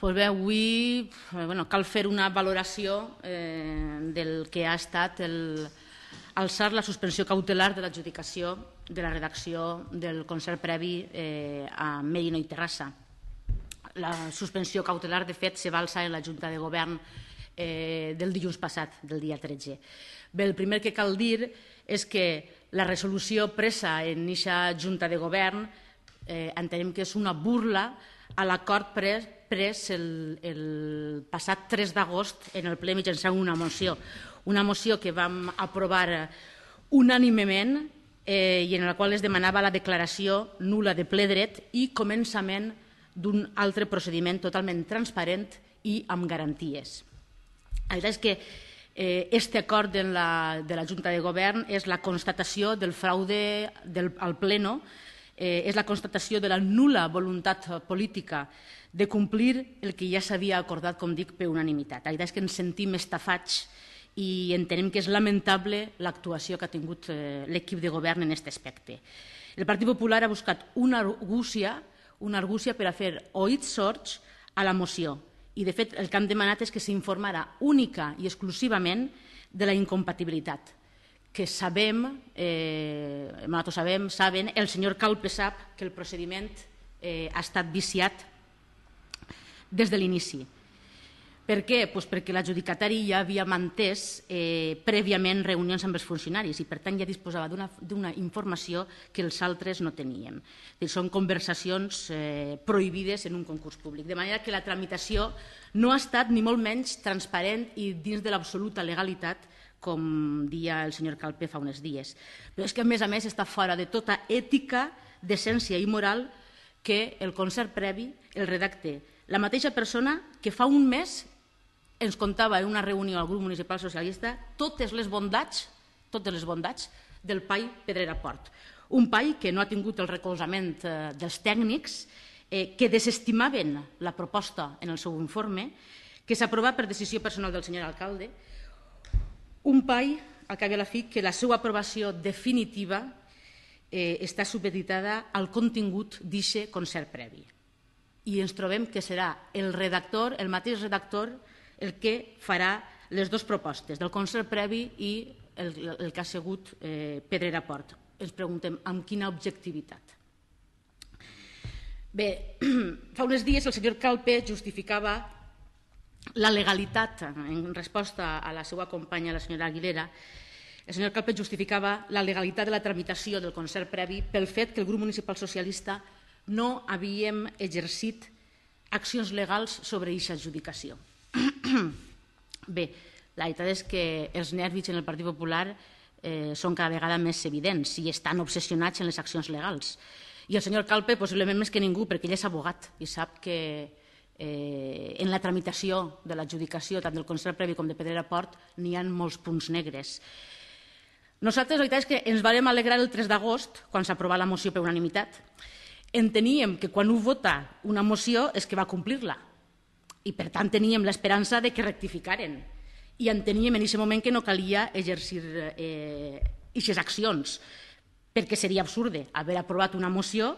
Pues bé, avui eh, bueno, cal fer una valoració eh, del que ha estat el, alçar la suspensió cautelar de l'adjudicació de la redacció del concert previ eh, a Merino i Terrassa. La suspensió cautelar, de fet, se va alçar en la Junta de Govern eh, del dilluns passat, del dia 13. Bé, el primer que cal dir és que la resolució presa en aquesta Junta de Govern eh, entenem que és una burla a l'acord pres, pres el, el passat 3 d'agost en el ple mitjançant una moció. Una moció que vam aprovar eh, unànimement eh, i en la qual es demanava la declaració nula de ple dret i començament d'un altre procediment totalment transparent i amb garanties. La veritat és que eh, este acord de la, de la Junta de Govern és la constatació del fraude del, al Pleno eh, és la constatació de la nula voluntat eh, política de complir el que ja s'havia acordat, com dic, per unanimitat. La veritat és que ens sentim estafats i entenem que és lamentable l'actuació que ha tingut eh, l'equip de govern en aquest aspecte. El Partit Popular ha buscat una argúcia, una argúcia per a fer oïts sorts a la moció i, de fet, el que han demanat és que s'informara única i exclusivament de la incompatibilitat que sabem, eh, nosaltres sabem, saben, el senyor Calpe sap que el procediment eh, ha estat viciat des de l'inici. Per què? Pues perquè l'adjudicatari ja havia mantès eh, prèviament reunions amb els funcionaris i per tant ja disposava d'una informació que els altres no teníem. Són conversacions eh, prohibides en un concurs públic. De manera que la tramitació no ha estat ni molt menys transparent i dins de l'absoluta legalitat com dia el senyor Calpe fa uns dies. Però és que, a més a més, està fora de tota ètica, decència i moral que el concert previ el redacte la mateixa persona que fa un mes ens contava en una reunió al grup municipal socialista totes les bondats, totes les bondats del PAI Pedrera Port. Un PAI que no ha tingut el recolzament eh, dels tècnics, eh, que desestimaven la proposta en el seu informe, que s'aprovà per decisió personal del senyor alcalde, un PAI, al a la fi, que la seva aprovació definitiva eh, està supeditada al contingut d'aquest concert previ. I ens trobem que serà el redactor, el mateix redactor, el que farà les dues propostes, del concert previ i el, el que ha sigut eh, Pedrera Port. Ens preguntem amb quina objectivitat. Bé, fa uns dies el senyor Calpe justificava la legalitat, en resposta a la seva companya, la senyora Aguilera, el senyor Calpet justificava la legalitat de la tramitació del concert previ pel fet que el grup municipal socialista no havíem exercit accions legals sobre aquesta adjudicació. Bé, la veritat és que els nervis en el Partit Popular eh, són cada vegada més evidents i estan obsessionats en les accions legals. I el senyor Calpe possiblement més que ningú, perquè ell és abogat i sap que eh, en la tramitació de l'adjudicació tant del concert previ com de Pedrera Port n'hi ha molts punts negres. Nosaltres, la veritat és que ens vam alegrar el 3 d'agost, quan s'aprovà la moció per unanimitat. Enteníem que quan ho vota una moció és que va complir-la i, per tant, teníem l'esperança de que rectificaren i enteníem en aquest moment que no calia exercir eh, aquestes accions, perquè seria absurde haver aprovat una moció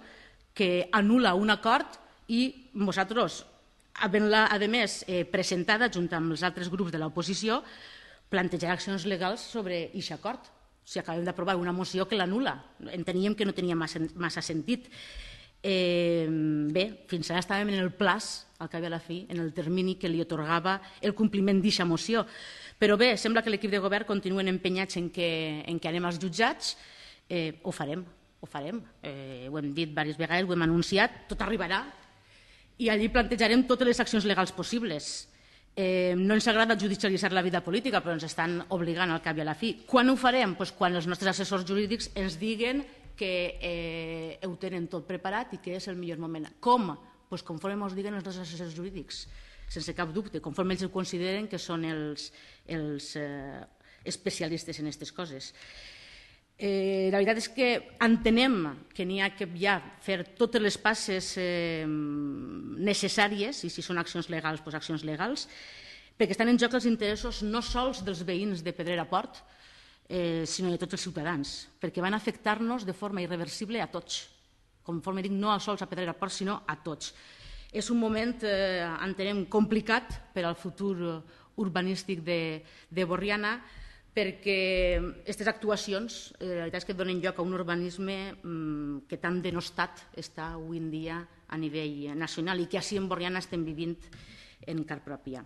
que anula un acord i vosaltres havent-la, a més, eh, presentada junt amb els altres grups de l'oposició, plantejarà accions legals sobre aquest acord. O si sigui, acabem d'aprovar una moció que l'anula. Enteníem que no tenia massa, massa sentit. Eh, bé, fins ara estàvem en el plaç, al cap i a la fi, en el termini que li otorgava el compliment d'aquesta moció. Però bé, sembla que l'equip de govern continuen empenyats en que, en que anem als jutjats. Eh, ho farem, ho farem. Eh, ho hem dit diverses vegades, ho hem anunciat, tot arribarà, i allí plantejarem totes les accions legals possibles. Eh, no ens agrada judicialitzar la vida política, però ens estan obligant al cap i a la fi. Quan ho farem? Pues quan els nostres assessors jurídics ens diguen que eh, ho tenen tot preparat i que és el millor moment. Com? Pues conforme ens diguen els nostres assessors jurídics, sense cap dubte, conforme ells ho consideren que són els, els eh, especialistes en aquestes coses. Eh, la veritat és que entenem que n'hi ha que ja fer totes les passes eh, necessàries, i si són accions legals, doncs accions legals, perquè estan en joc els interessos no sols dels veïns de Pedrera Port, eh, sinó de tots els ciutadans, perquè van afectar-nos de forma irreversible a tots, conforme dic, no sols a Pedrera Port, sinó a tots. És un moment, eh, entenem, complicat per al futur urbanístic de, de Borriana, perquè mm, aquestes actuacions eh, la veritat és que donen lloc a un urbanisme mm, que tan denostat està avui en dia a nivell nacional i que així en Borriana estem vivint en car pròpia.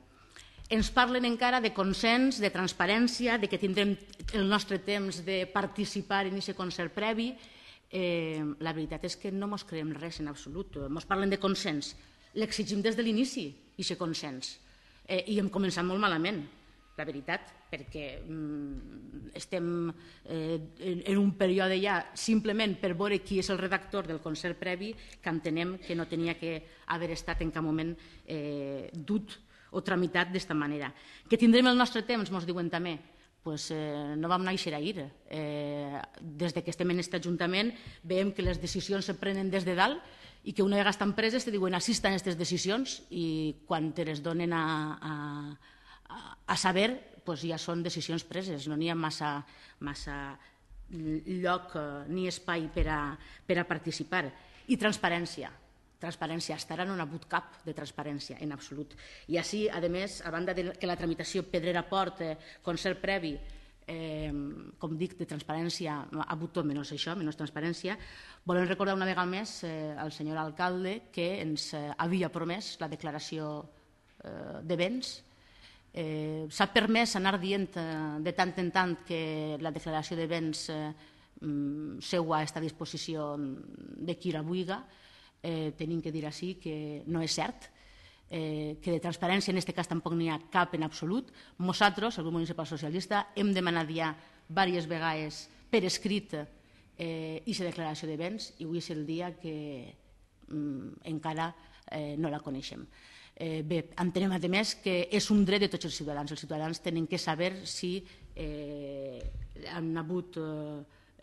Ens parlen encara de consens, de transparència, de que tindrem el nostre temps de participar en aquest concert previ. Eh, la veritat és que no mos creiem res en absolut. Ens parlen de consens. L'exigim des de l'inici, i aquest consens. Eh, I hem començat molt malament la veritat, perquè mm, estem eh, en un període ja simplement per veure qui és el redactor del concert previ que entenem que no tenia que haver estat en cap moment eh, dut o tramitat d'esta manera. Que tindrem el nostre temps, ens diuen també, pues, eh, no vam néixer ahir. Eh, des de que estem en aquest Ajuntament veiem que les decisions se prenen des de dalt i que una vegada estan preses te diuen així a aquestes decisions i quan te les donen a, a, a saber, doncs ja són decisions preses, no n'hi ha massa, massa lloc eh, ni espai per a, per a participar. I transparència, transparència, estarà en una bootcamp de transparència, en absolut. I així, a més, a banda de que la tramitació pedrera port, eh, concert previ, eh, com dic, de transparència, a tot menys això, menys transparència, volem recordar una vegada més eh, al senyor alcalde que ens eh, havia promès la declaració eh, de béns Eh, S'ha permès anar dient eh, de tant en tant que la declaració de béns eh, mm, seua està a disposició de qui la buiga, eh, tenim que dir així que no és cert, eh, que de transparència en aquest cas tampoc n'hi ha cap en absolut. Nosaltres, el grup municipal socialista, hem demanat ja diverses vegades per escrit eh, i la declaració de béns i avui és el dia que mm, encara eh, no la coneixem. Eh, bé, entenem, a més, que és un dret de tots els ciutadans. Els ciutadans tenen que saber si eh, han hagut eh,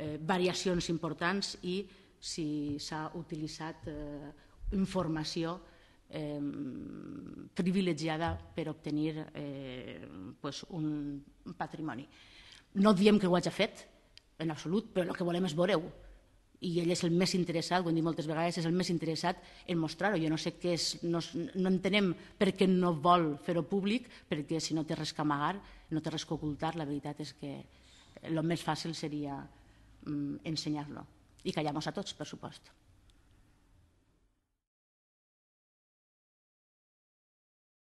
eh variacions importants i si s'ha utilitzat eh, informació eh, privilegiada per obtenir eh, pues un patrimoni. No diem que ho hagi fet, en absolut, però el que volem és veure-ho i ell és el més interessat, ho hem dit moltes vegades, és el més interessat en mostrar-ho. Jo no sé què és, no, no entenem per què no vol fer-ho públic, perquè si no té res que amagar, no té res que ocultar, la veritat és que el més fàcil seria mm, ensenyar-lo i callar-nos a tots, per supost.